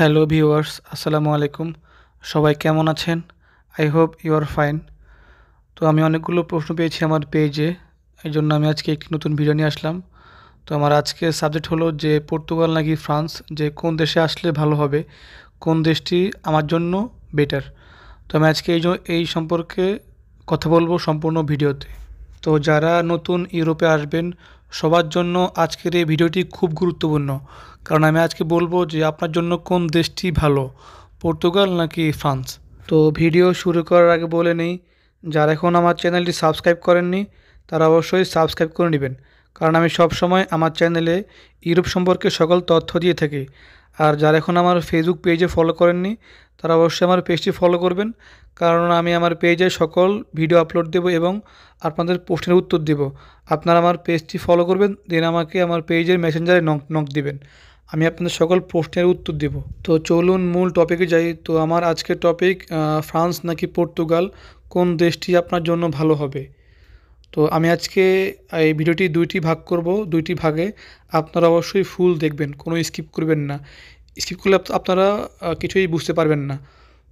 hello viewers আসসালামু আলাইকুম সবাই কেমন আছেন I hope you are fine তো আমি অনেকগুলো প্রশ্ন পেয়েছি আমার পেজে এই জন্য আমি আজকে একটি নতুন ভিডিও নিয়ে আসলাম তো আমার আজকে সাবজেক্ট হলো যে পর্তুগাল নাকি ফ্রান্স যে কোন দেশে আসলে ভালো হবে কোন দেশটি আমার জন্য বেটার তো আমি আজকে এই এই সম্পর্কে কথা বলবো সম্পূর্ণ ভিডিওতে তো যারা নতুন ইউরোপে আসবেন সবার জন্য আজকের এই ভিডিওটি খুব গুরুত্বপূর্ণ কারণ আমি আজকে বলবো যে আপনার জন্য কোন দেশটি ভালো পর্তুগাল নাকি ফ্রান্স তো ভিডিও শুরু করার আগে বলে নেই যারা এখন আমার চ্যানেলটি সাবস্ক্রাইব করেননি তারা অবশ্যই সাবস্ক্রাইব করে নেবেন কারণ আমি সব সময় আমার চ্যানেলে ইউরোপ সম্পর্কে সকল তথ্য দিয়ে থাকি আর যারা এখন আমার ফেসবুক পেজে ফলো করেননি তারা অবশ্যই আমার পেজটি ফলো করবেন কারণ আমি আমার পেজে সকল ভিডিও আপলোড দেব এবং আপনাদের প্রশ্নের উত্তর দেব আপনারা আমার পেজটি ফলো করবেন দেন আমাকে আমার পেজের মেসেঞ্জারে নক নক দিবেন আমি আপনাদের সকল প্রশ্নের উত্তর দেব তো চলুন মূল টপিকে যাই তো আমার আজকের টপিক ফ্রান্স নাকি পর্তুগাল কোন দেশটি আপনার জন্য ভালো হবে তো আমি আজকে এই ভিডিওটি দুইটি ভাগ করব দুইটি ভাগে আপনারা অবশ্যই ফুল দেখবেন কোনো স্কিপ করবেন না স্কিপ করলে আপনারা কিছুই বুঝতে পারবেন না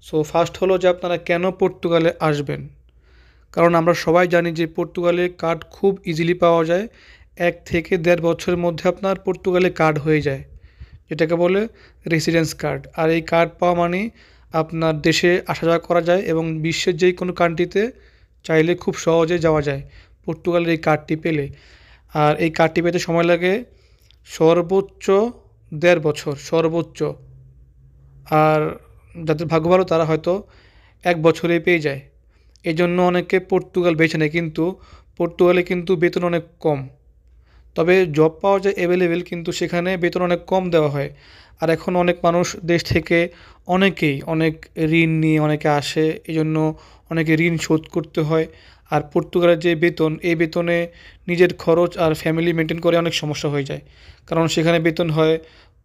সো ফার্স্ট হলো যে আপনারা কেন পর্তুগালে আসবেন কারণ আমরা সবাই জানি যে পর্তুগালে কার্ড খুব ইজিলি পাওয়া যায় এক থেকে দেড় বছরের মধ্যে আপনার পর্তুগালে কার্ড হয়ে যায় এটাকে বলে রেসিডেন্স কার্ড আর এই কার্ড পাওয়া মানে আপনার দেশে আসা যাওয়া করা যায় এবং বিশ্বের যেই কোনো কান্ট্রিতে চাইলে খুব সহজে যাওয়া যায় পর্তুগালের এই কার্ডটি পেলে আর এই কার্ডটি পেতে সময় লাগে সর্বোচ্চ দেড় বছর সর্বোচ্চ আর যাদের ভাগ্য ভালো তারা হয়তো এক বছরে পেয়ে যায় এজন্য অনেকে পর্তুগাল বেছে নেয় কিন্তু পর্তুগালে কিন্তু বেতন অনেক কম তবে জব পাওয়া যায় অ্যাভেলেবেল কিন্তু সেখানে বেতন অনেক কম দেওয়া হয় আর এখন অনেক মানুষ দেশ থেকে অনেকেই অনেক ঋণ নিয়ে অনেকে আসে এই জন্য অনেকে ঋণ শোধ করতে হয় আর পর্তুগালের যে বেতন এই বেতনে নিজের খরচ আর ফ্যামিলি মেনটেন করে অনেক সমস্যা হয়ে যায় কারণ সেখানে বেতন হয়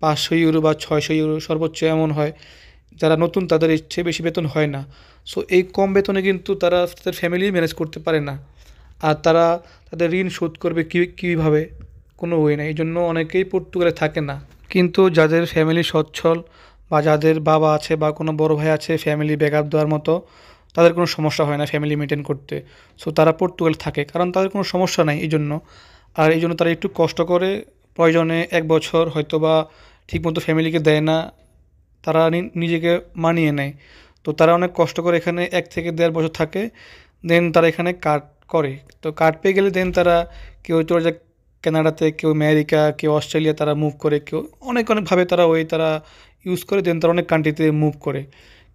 পাঁচশো ইউরো বা ছয়শো ইউরো সর্বোচ্চ এমন হয় যারা নতুন তাদের ইচ্ছে বেশি বেতন হয় না সো এই কম বেতনে কিন্তু তারা তাদের ফ্যামিলি ম্যানেজ করতে পারে না আর তারা তাদের ঋণ শোধ করবে কী কীভাবে কোনো ওয়ে নেই এই জন্য অনেকেই পর্তুগালে থাকে না কিন্তু যাদের ফ্যামিলি সচ্ছল বা যাদের বাবা আছে বা কোনো বড় ভাই আছে ফ্যামিলি ব্যাকআপ দেওয়ার মতো তাদের কোনো সমস্যা হয় না ফ্যামিলি মেনটেন করতে সো তারা পর্তুগাল থাকে কারণ তাদের কোনো সমস্যা নাই এই জন্য আর এই জন্য তারা একটু কষ্ট করে প্রয়োজনে এক বছর হয়তো বা ঠিকমতো ফ্যামিলিকে দেয় না তারা নিজেকে মানিয়ে নেয় তো তারা অনেক কষ্ট করে এখানে এক থেকে দেড় বছর থাকে দেন তারা এখানে কাট করে তো কার্ড পেয়ে গেলে দেন তারা কেউ চলে যায় কানাডাতে কেউ আমেরিকা কেউ অস্ট্রেলিয়া তারা মুভ করে কেউ অনেক অনেকভাবে তারা ওই তারা ইউজ করে দেন তারা অনেক কান্ট্রিতে মুভ করে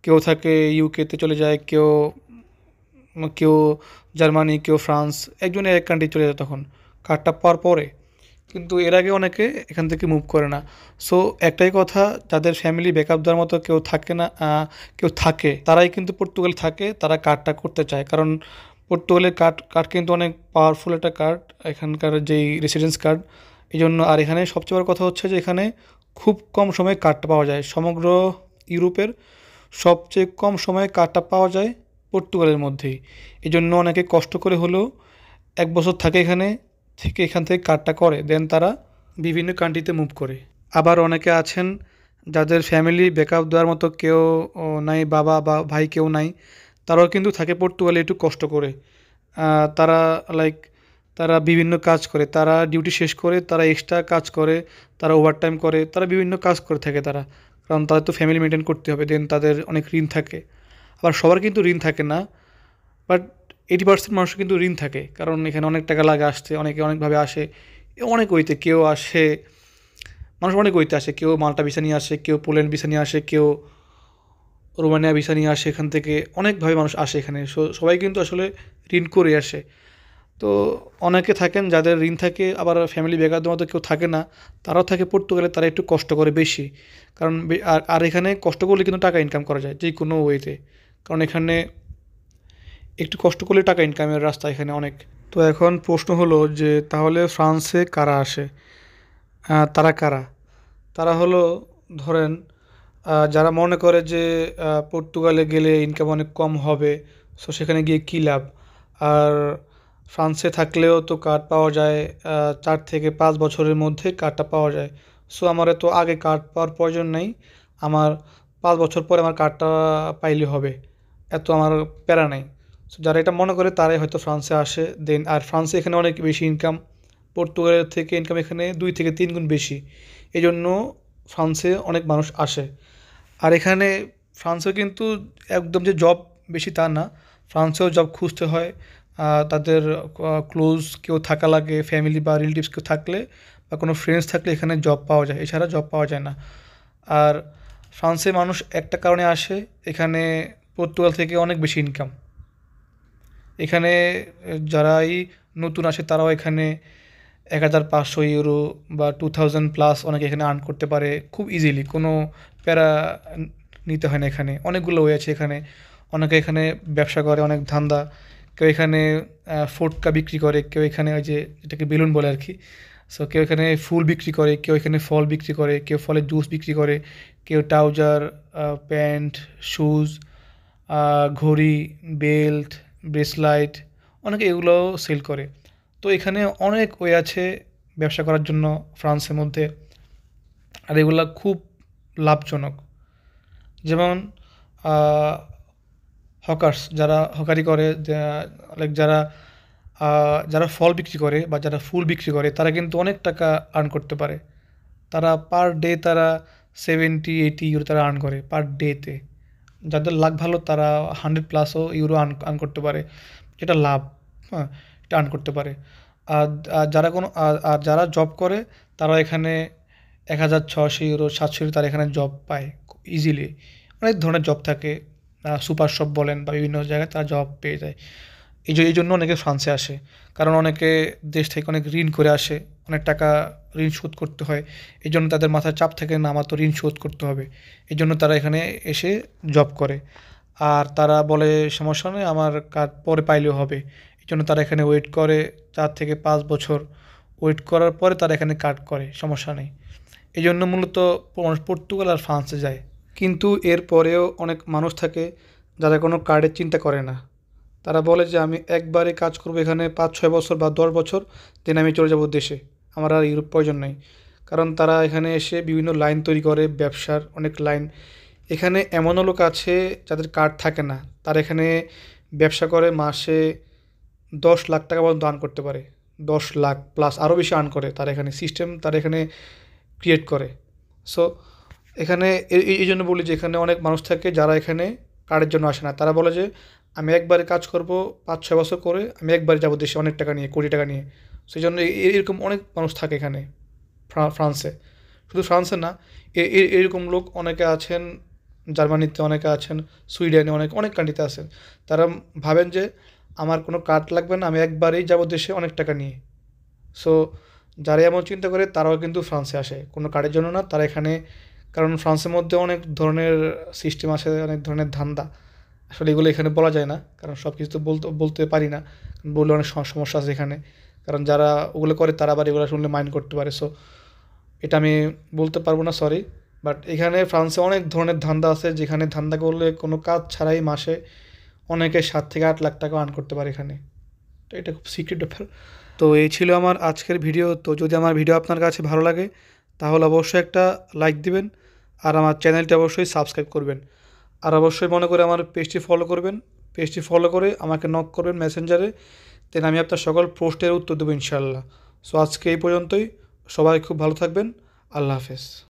কেউ থাকে ইউকেতে চলে যায় কেউ কেউ জার্মানি কেউ ফ্রান্স একজনে এক কান্ট্রি চলে যায় তখন কার্ডটা পাওয়ার পরে কিন্তু এর আগে অনেকে এখান থেকে মুভ করে না সো একটাই কথা যাদের ফ্যামিলি ব্যাকআপ দেওয়ার মতো কেউ থাকে না কেউ থাকে তারাই কিন্তু পর্তুগাল থাকে তারা কার্ডটা করতে চায় কারণ পর্তুগালের কার্ড কার্ড কিন্তু অনেক পাওয়ারফুল একটা কার্ড এখানকার যেই রেসিডেন্স কার্ড এই জন্য আর এখানে সবচেয়ে বড় কথা হচ্ছে যে এখানে খুব কম সময়ে কার্ডটা পাওয়া যায় সমগ্র ইউরোপের সবচেয়ে কম সময়ে কার্ডটা পাওয়া যায় পর্তুগালের মধ্যেই এই জন্য অনেকে কষ্ট করে হলেও এক বছর থাকে এখানে থেকে এখান থেকে কার্ডটা করে দেন তারা বিভিন্ন কান্ট্রিতে মুভ করে আবার অনেকে আছেন যাদের ফ্যামিলি ব্যাকআপ দেওয়ার মতো কেউ নাই বাবা বা ভাই কেউ নাই তারাও কিন্তু থাকে পর্তুগালে একটু কষ্ট করে তারা লাইক তারা বিভিন্ন কাজ করে তারা ডিউটি শেষ করে তারা এক্সট্রা কাজ করে তারা ওভারটাইম করে তারা বিভিন্ন কাজ করে থাকে তারা কারণ তাদের তো ফ্যামিলি মেনটেন করতে হবে দেন তাদের অনেক ঋণ থাকে আবার সবার কিন্তু ঋণ থাকে না বাট এইটি পার্সেন্ট মানুষের কিন্তু ঋণ থাকে কারণ এখানে অনেক টাকা লাগে আসতে অনেকে অনেকভাবে আসে অনেক ওইতে কেউ আসে মানুষ অনেক ওইতে আসে কেউ মাল্টা বিছানি নিয়ে আসে কেউ পোল্যান্ড বিছানি নিয়ে আসে কেউ রোমানিয়া ভিসা নিয়ে আসে এখান থেকে অনেকভাবে মানুষ আসে এখানে সবাই কিন্তু আসলে ঋণ করে আসে তো অনেকে থাকেন যাদের ঋণ থাকে আবার ফ্যামিলি বেকারদের মতো কেউ থাকে না তারাও থাকে পর্তুগালে তারা একটু কষ্ট করে বেশি কারণ আর আর এখানে কষ্ট করলে কিন্তু টাকা ইনকাম করা যায় যে কোনো ওয়েতে কারণ এখানে একটু কষ্ট করলে টাকা ইনকামের রাস্তা এখানে অনেক তো এখন প্রশ্ন হলো যে তাহলে ফ্রান্সে কারা আসে তারা কারা তারা হলো ধরেন যারা মনে করে যে পর্তুগালে গেলে ইনকাম অনেক কম হবে সো সেখানে গিয়ে কী লাভ আর ফ্রান্সে থাকলেও তো কার্ড পাওয়া যায় চার থেকে পাঁচ বছরের মধ্যে কার্ডটা পাওয়া যায় সো আমার তো আগে কার্ড পাওয়ার প্রয়োজন নেই আমার পাঁচ বছর পরে আমার কার্ডটা পাইলে হবে এত আমার প্যারা নেই সো যারা এটা মনে করে তারাই হয়তো ফ্রান্সে আসে দেন আর ফ্রান্সে এখানে অনেক বেশি ইনকাম পর্তুগালের থেকে ইনকাম এখানে দুই থেকে তিন গুণ বেশি এই জন্য ফ্রান্সে অনেক মানুষ আসে আর এখানে ফ্রান্সেও কিন্তু একদম যে জব বেশি তা না ফ্রান্সেও জব খুঁজতে হয় তাদের ক্লোজ কেউ থাকা লাগে ফ্যামিলি বা রিলেটিভস কেউ থাকলে বা কোনো ফ্রেন্ডস থাকলে এখানে জব পাওয়া যায় এছাড়া জব পাওয়া যায় না আর ফ্রান্সে মানুষ একটা কারণে আসে এখানে পর্তুগাল থেকে অনেক বেশি ইনকাম এখানে যারাই নতুন আসে তারাও এখানে এক হাজার পাঁচশো ইউরো বা টু থাউজেন্ড প্লাস অনেকে এখানে আর্ন করতে পারে খুব ইজিলি কোনো প্যারা নিতে হয় না এখানে অনেকগুলো ওয়ে আছে এখানে অনেকে এখানে ব্যবসা করে অনেক ধান্দা কেউ এখানে ফোটকা বিক্রি করে কেউ এখানে ওই যে এটাকে বেলুন বলে আর কি সো কেউ এখানে ফুল বিক্রি করে কেউ এখানে ফল বিক্রি করে কেউ ফলের জুস বিক্রি করে কেউ ট্রাউজার প্যান্ট শুজ ঘড়ি বেল্ট ব্রেসলাইট অনেকে এগুলোও সেল করে তো এখানে অনেক ওয়ে আছে ব্যবসা করার জন্য ফ্রান্সের মধ্যে আর এগুলো খুব লাভজনক যেমন হকার্স যারা হকারি করে লাইক যারা যারা ফল বিক্রি করে বা যারা ফুল বিক্রি করে তারা কিন্তু অনেক টাকা আর্ন করতে পারে তারা পার ডে তারা সেভেন্টি এইটি ইউরো তারা আর্ন করে পার ডেতে যাদের লাভ ভালো তারা হান্ড্রেড প্লাসও ইউরো আর্ন আর্ন করতে পারে এটা লাভ হ্যাঁ টার্ন করতে পারে আর যারা কোনো আর যারা জব করে তারা এখানে এক হাজার ছশো ইউরো সাতশো ইউরো তারা এখানে জব পায় ইজিলি অনেক ধরনের জব থাকে সুপার শপ বলেন বা বিভিন্ন জায়গায় তারা জব পেয়ে যায় এই এই জন্য অনেকে ফ্রান্সে আসে কারণ অনেকে দেশ থেকে অনেক ঋণ করে আসে অনেক টাকা ঋণ শোধ করতে হয় এই জন্য তাদের মাথায় চাপ থাকে না আমার তো ঋণ শোধ করতে হবে এই জন্য তারা এখানে এসে জব করে আর তারা বলে সমস্যা নেই আমার কাজ পরে পাইলেও হবে এই জন্য তারা এখানে ওয়েট করে চার থেকে পাঁচ বছর ওয়েট করার পরে তারা এখানে কাট করে সমস্যা নেই এই জন্য মূলত পর্তুগাল আর ফ্রান্সে যায় কিন্তু এর পরেও অনেক মানুষ থাকে যারা কোনো কার্ডের চিন্তা করে না তারা বলে যে আমি একবারে কাজ করব এখানে পাঁচ ছয় বছর বা দশ বছর দেন আমি চলে যাব দেশে আমার আর ইউরোপ প্রয়োজন নেই কারণ তারা এখানে এসে বিভিন্ন লাইন তৈরি করে ব্যবসার অনেক লাইন এখানে এমনও লোক আছে যাদের কার্ড থাকে না তারা এখানে ব্যবসা করে মাসে দশ লাখ টাকা পর্যন্ত আর্ন করতে পারে দশ লাখ প্লাস আরও বেশি আর্ন করে তার এখানে সিস্টেম তার এখানে ক্রিয়েট করে সো এখানে এই জন্য বলি যে এখানে অনেক মানুষ থাকে যারা এখানে কার্ডের জন্য আসে না তারা বলে যে আমি একবারে কাজ করব পাঁচ ছয় বছর করে আমি একবারে যাবো দেশে অনেক টাকা নিয়ে কোটি টাকা নিয়ে সেই জন্য এরকম অনেক মানুষ থাকে এখানে ফ্রান্সে শুধু ফ্রান্সে না এরকম লোক অনেকে আছেন জার্মানিতে অনেকে আছেন সুইডেনে অনেক অনেক কান্ট্রিতে আছেন তারা ভাবেন যে আমার কোনো কার্ড লাগবে না আমি একবারেই যাবো দেশে অনেক টাকা নিয়ে সো যারা এমন চিন্তা করে তারাও কিন্তু ফ্রান্সে আসে কোনো কার্ডের জন্য না তারা এখানে কারণ ফ্রান্সের মধ্যে অনেক ধরনের সিস্টেম আছে অনেক ধরনের ধান্দা আসলে এগুলো এখানে বলা যায় না কারণ সব কিছু তো বলতে বলতে পারি না বললে অনেক সমস্যা আছে এখানে কারণ যারা ওগুলো করে তারা আবার এগুলো শুনলে মাইন্ড করতে পারে সো এটা আমি বলতে পারবো না সরি বাট এখানে ফ্রান্সে অনেক ধরনের ধান্দা আছে যেখানে ধান্দা করলে কোনো কাজ ছাড়াই মাসে অনেকে সাত থেকে আট লাখ টাকা আর্ন করতে পারে এখানে তো এটা খুব সিক্রেট ব্যাপার তো এই ছিল আমার আজকের ভিডিও তো যদি আমার ভিডিও আপনার কাছে ভালো লাগে তাহলে অবশ্যই একটা লাইক দিবেন আর আমার চ্যানেলটি অবশ্যই সাবস্ক্রাইব করবেন আর অবশ্যই মনে করে আমার পেজটি ফলো করবেন পেজটি ফলো করে আমাকে নক করবেন মেসেঞ্জারে দেন আমি আপনার সকল পোস্টের উত্তর দেবো ইনশাল্লাহ সো আজকে এই পর্যন্তই সবাই খুব ভালো থাকবেন আল্লাহ হাফেজ